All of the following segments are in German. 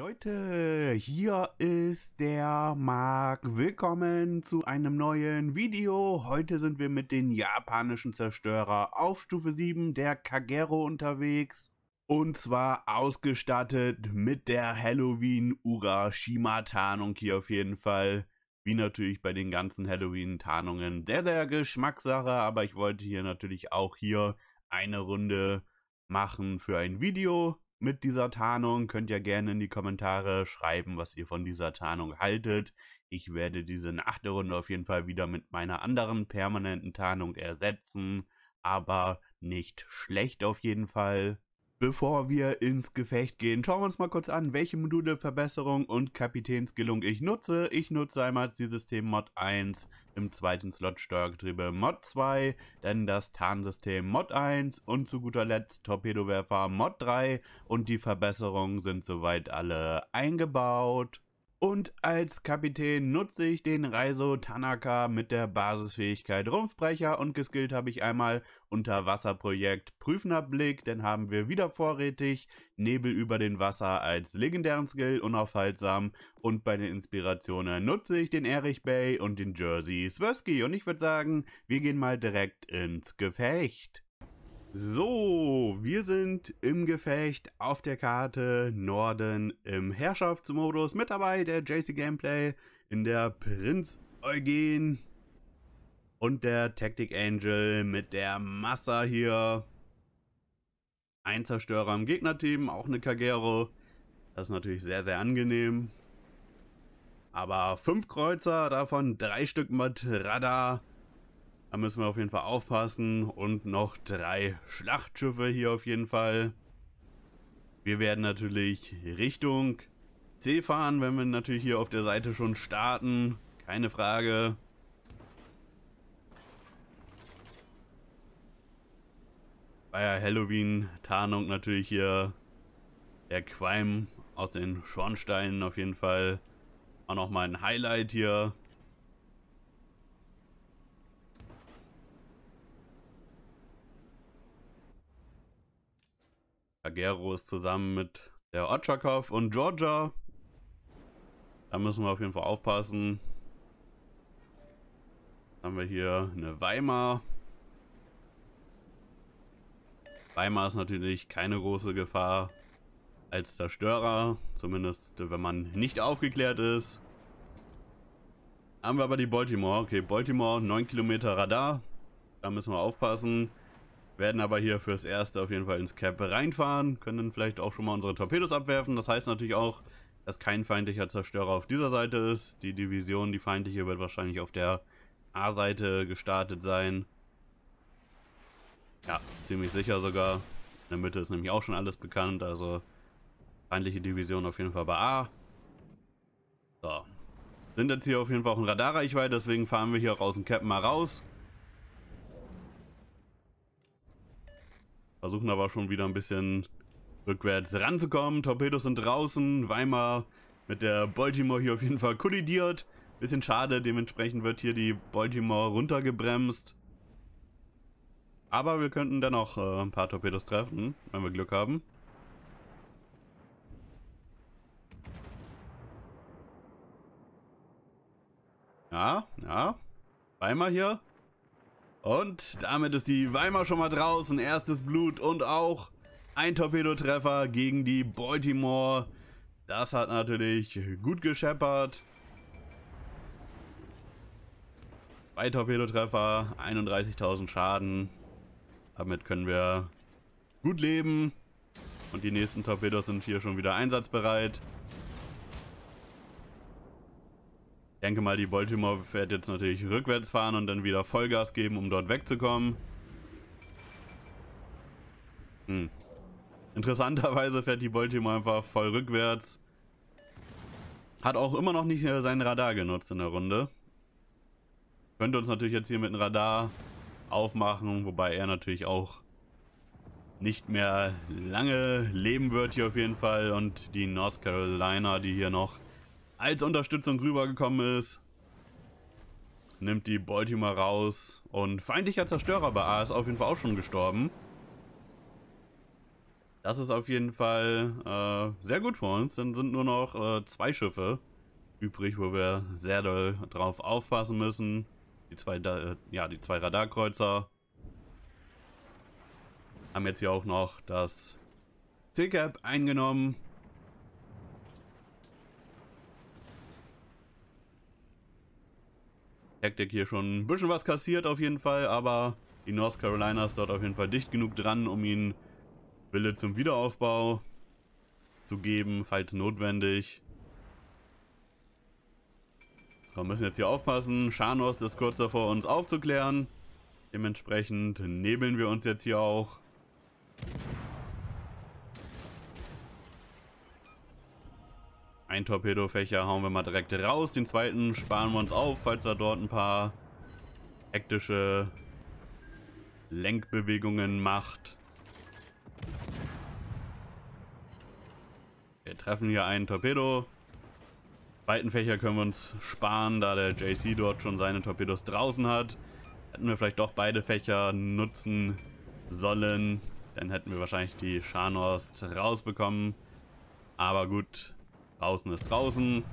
Leute, hier ist der Marc. Willkommen zu einem neuen Video. Heute sind wir mit den japanischen Zerstörer auf Stufe 7 der Kagero unterwegs. Und zwar ausgestattet mit der Halloween Urashima Tarnung hier auf jeden Fall. Wie natürlich bei den ganzen Halloween Tarnungen. Sehr, sehr Geschmackssache, aber ich wollte hier natürlich auch hier eine Runde machen für ein Video mit dieser Tarnung. Könnt ihr gerne in die Kommentare schreiben, was ihr von dieser Tarnung haltet. Ich werde diese achte Runde auf jeden Fall wieder mit meiner anderen permanenten Tarnung ersetzen, aber nicht schlecht auf jeden Fall. Bevor wir ins Gefecht gehen, schauen wir uns mal kurz an, welche Module Verbesserung und Kapitänsgillung ich nutze. Ich nutze einmal System Mod 1, im zweiten Slot Steuergetriebe Mod 2, dann das Tarnsystem Mod 1 und zu guter Letzt Torpedowerfer Mod 3 und die Verbesserungen sind soweit alle eingebaut. Und als Kapitän nutze ich den Reiso Tanaka mit der Basisfähigkeit Rumpfbrecher und geskillt habe ich einmal unter Wasserprojekt Prüfender Blick, denn haben wir wieder vorrätig Nebel über den Wasser als legendären Skill unaufhaltsam und bei den Inspirationen nutze ich den Erich Bay und den Jersey Swirsky und ich würde sagen, wir gehen mal direkt ins Gefecht. So, wir sind im Gefecht auf der Karte Norden im Herrschaftsmodus. Mit dabei der JC Gameplay in der Prinz Eugen und der Tactic Angel mit der Massa hier. Ein Zerstörer im Gegnerteam, auch eine Kagero. Das ist natürlich sehr, sehr angenehm. Aber fünf Kreuzer, davon drei Stück mit Radar da müssen wir auf jeden Fall aufpassen. Und noch drei Schlachtschiffe hier auf jeden Fall. Wir werden natürlich Richtung C fahren, wenn wir natürlich hier auf der Seite schon starten. Keine Frage. Bei der Halloween-Tarnung natürlich hier der Qualm aus den Schornsteinen auf jeden Fall. Auch nochmal ein Highlight hier. Agero ist zusammen mit der Otschakov und Georgia. Da müssen wir auf jeden Fall aufpassen. Dann haben wir hier eine Weimar. Weimar ist natürlich keine große Gefahr als Zerstörer, zumindest wenn man nicht aufgeklärt ist. Haben wir aber die Baltimore. Okay, Baltimore, 9 Kilometer Radar. Da müssen wir aufpassen werden aber hier fürs Erste auf jeden Fall ins Cap reinfahren, können dann vielleicht auch schon mal unsere Torpedos abwerfen. Das heißt natürlich auch, dass kein feindlicher Zerstörer auf dieser Seite ist. Die Division, die feindliche, wird wahrscheinlich auf der A-Seite gestartet sein. Ja, ziemlich sicher sogar. In der Mitte ist nämlich auch schon alles bekannt, also feindliche Division auf jeden Fall bei A. So. Sind jetzt hier auf jeden Fall auch in Radarreichweite, deswegen fahren wir hier auch aus dem Cap mal raus. versuchen aber schon wieder ein bisschen rückwärts ranzukommen. Torpedos sind draußen. Weimar mit der Baltimore hier auf jeden Fall kollidiert. Bisschen schade, dementsprechend wird hier die Baltimore runtergebremst. Aber wir könnten dennoch äh, ein paar Torpedos treffen, wenn wir Glück haben. Ja, ja. Weimar hier und damit ist die Weimar schon mal draußen. Erstes Blut und auch ein Torpedotreffer gegen die Baltimore. Das hat natürlich gut gescheppert. Zwei Torpedotreffer, 31.000 Schaden. Damit können wir gut leben. Und die nächsten Torpedos sind hier schon wieder einsatzbereit. denke mal, die Baltimore wird jetzt natürlich rückwärts fahren und dann wieder Vollgas geben, um dort wegzukommen. Hm. Interessanterweise fährt die Baltimore einfach voll rückwärts. Hat auch immer noch nicht äh, sein Radar genutzt in der Runde. Könnte uns natürlich jetzt hier mit dem Radar aufmachen, wobei er natürlich auch nicht mehr lange leben wird hier auf jeden Fall. Und die North Carolina, die hier noch als Unterstützung rübergekommen ist. Nimmt die Baltimore raus. Und feindlicher Zerstörer bei A ist auf jeden Fall auch schon gestorben. Das ist auf jeden Fall äh, sehr gut für uns. Dann sind nur noch äh, zwei Schiffe übrig, wo wir sehr doll drauf aufpassen müssen. Die zwei, äh, ja, die zwei Radarkreuzer haben jetzt hier auch noch das C-Cap eingenommen. Tactic hier schon ein bisschen was kassiert auf jeden Fall, aber die North Carolina ist dort auf jeden Fall dicht genug dran, um ihnen Wille zum Wiederaufbau zu geben, falls notwendig. Wir müssen jetzt hier aufpassen. Scharnost ist kurz davor, uns aufzuklären. Dementsprechend nebeln wir uns jetzt hier auch. Ein Torpedofächer hauen wir mal direkt raus. Den zweiten sparen wir uns auf, falls er dort ein paar hektische Lenkbewegungen macht. Wir treffen hier einen Torpedo. Weiten Fächer können wir uns sparen, da der JC dort schon seine Torpedos draußen hat. Hätten wir vielleicht doch beide Fächer nutzen sollen, dann hätten wir wahrscheinlich die Scharnhorst rausbekommen. Aber gut, Draußen ist draußen.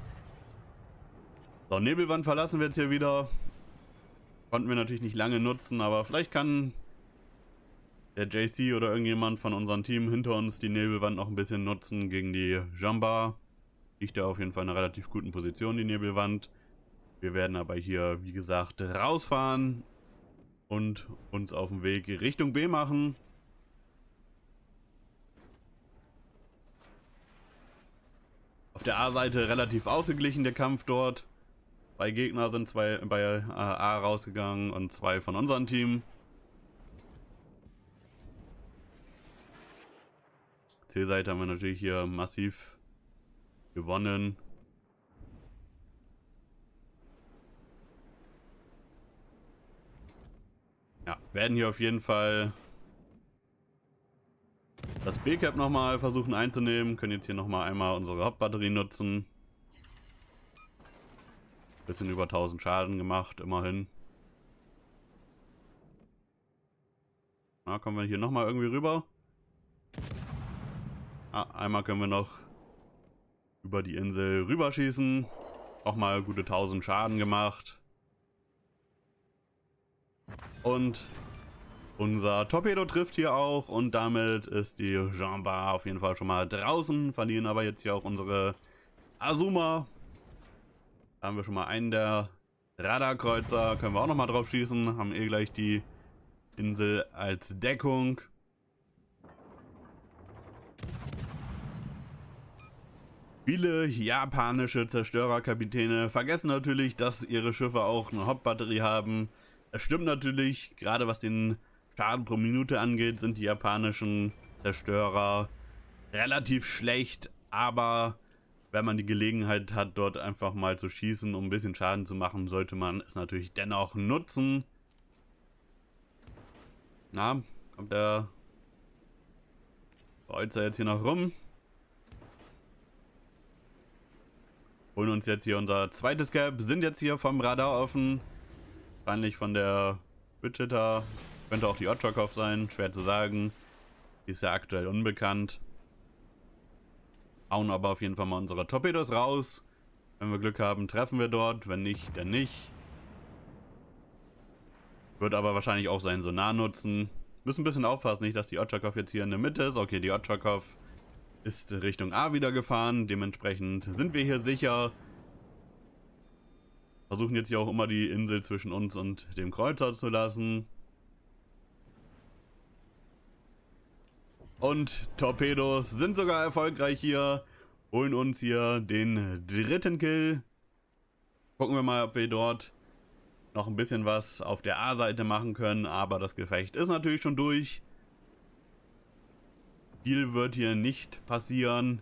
So, Nebelwand verlassen wir jetzt hier wieder. Konnten wir natürlich nicht lange nutzen, aber vielleicht kann der JC oder irgendjemand von unserem Team hinter uns die Nebelwand noch ein bisschen nutzen gegen die Jamba. Liegt da auf jeden Fall in einer relativ guten Position, die Nebelwand. Wir werden aber hier, wie gesagt, rausfahren und uns auf den Weg Richtung B machen. Auf der A-Seite relativ ausgeglichen der Kampf dort. Zwei Gegner sind zwei bei äh, A rausgegangen und zwei von unserem Team. C-Seite haben wir natürlich hier massiv gewonnen. Ja, werden hier auf jeden Fall das B-Cap nochmal versuchen einzunehmen. Können jetzt hier nochmal einmal unsere Hauptbatterie nutzen. Bisschen über 1000 Schaden gemacht, immerhin. Na, kommen wir hier nochmal irgendwie rüber. Ah, einmal können wir noch über die Insel rüberschießen. Auch mal gute 1000 Schaden gemacht. Und unser Torpedo trifft hier auch und damit ist die Jean Bar auf jeden Fall schon mal draußen. Verlieren aber jetzt hier auch unsere Azuma. Da haben wir schon mal einen der Radarkreuzer. Können wir auch nochmal drauf schießen. Haben eh gleich die Insel als Deckung. Viele japanische Zerstörerkapitäne vergessen natürlich, dass ihre Schiffe auch eine Hauptbatterie haben. Es stimmt natürlich, gerade was den Schaden pro Minute angeht, sind die japanischen Zerstörer relativ schlecht, aber wenn man die Gelegenheit hat, dort einfach mal zu schießen, um ein bisschen Schaden zu machen, sollte man es natürlich dennoch nutzen. Na, kommt der Kreuzer jetzt hier noch rum. Holen uns jetzt hier unser zweites Gap, sind jetzt hier vom Radar offen. Wahrscheinlich von der Widgeter könnte auch die Otschakov sein, schwer zu sagen. Die ist ja aktuell unbekannt. Hauen aber auf jeden Fall mal unsere Torpedos raus. Wenn wir Glück haben, treffen wir dort. Wenn nicht, dann nicht. Wird aber wahrscheinlich auch seinen Sonar nutzen. Müssen ein bisschen aufpassen, nicht, dass die Otschakov jetzt hier in der Mitte ist. Okay, die Otschakov ist Richtung A wieder gefahren. Dementsprechend sind wir hier sicher. Versuchen jetzt hier auch immer die Insel zwischen uns und dem Kreuzer zu lassen. und Torpedos sind sogar erfolgreich hier. Holen uns hier den dritten Kill. Gucken wir mal, ob wir dort noch ein bisschen was auf der A-Seite machen können. Aber das Gefecht ist natürlich schon durch. Viel wird hier nicht passieren.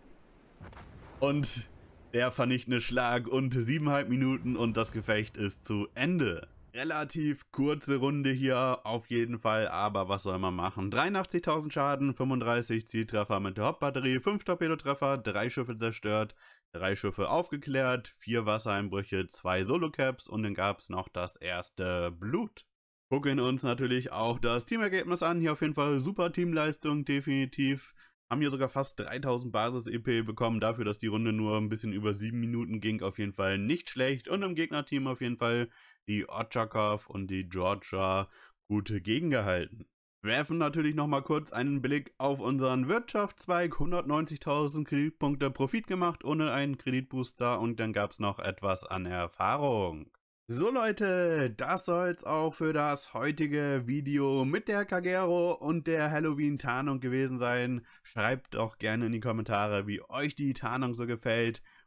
Und der vernichtende Schlag und siebeneinhalb Minuten und das Gefecht ist zu Ende relativ kurze Runde hier auf jeden Fall, aber was soll man machen? 83.000 Schaden, 35 Zieltreffer mit der Hauptbatterie, 5 Torpedotreffer, 3 Schiffe zerstört, 3 Schiffe aufgeklärt, 4 Wassereinbrüche, 2 Solo-Caps und dann gab es noch das erste Blut. Gucken uns natürlich auch das Teamergebnis an, hier auf jeden Fall super Teamleistung, definitiv. Haben hier sogar fast 3000 Basis-EP bekommen, dafür, dass die Runde nur ein bisschen über 7 Minuten ging, auf jeden Fall nicht schlecht. Und im Gegnerteam auf jeden Fall die Otschakov und die Georgia gut gegengehalten. Werfen natürlich nochmal kurz einen Blick auf unseren Wirtschaftszweig. 190.000 Kreditpunkte Profit gemacht ohne einen Kreditbooster und dann gab es noch etwas an Erfahrung. So Leute, das soll's auch für das heutige Video mit der Kagero und der Halloween Tarnung gewesen sein. Schreibt doch gerne in die Kommentare, wie euch die Tarnung so gefällt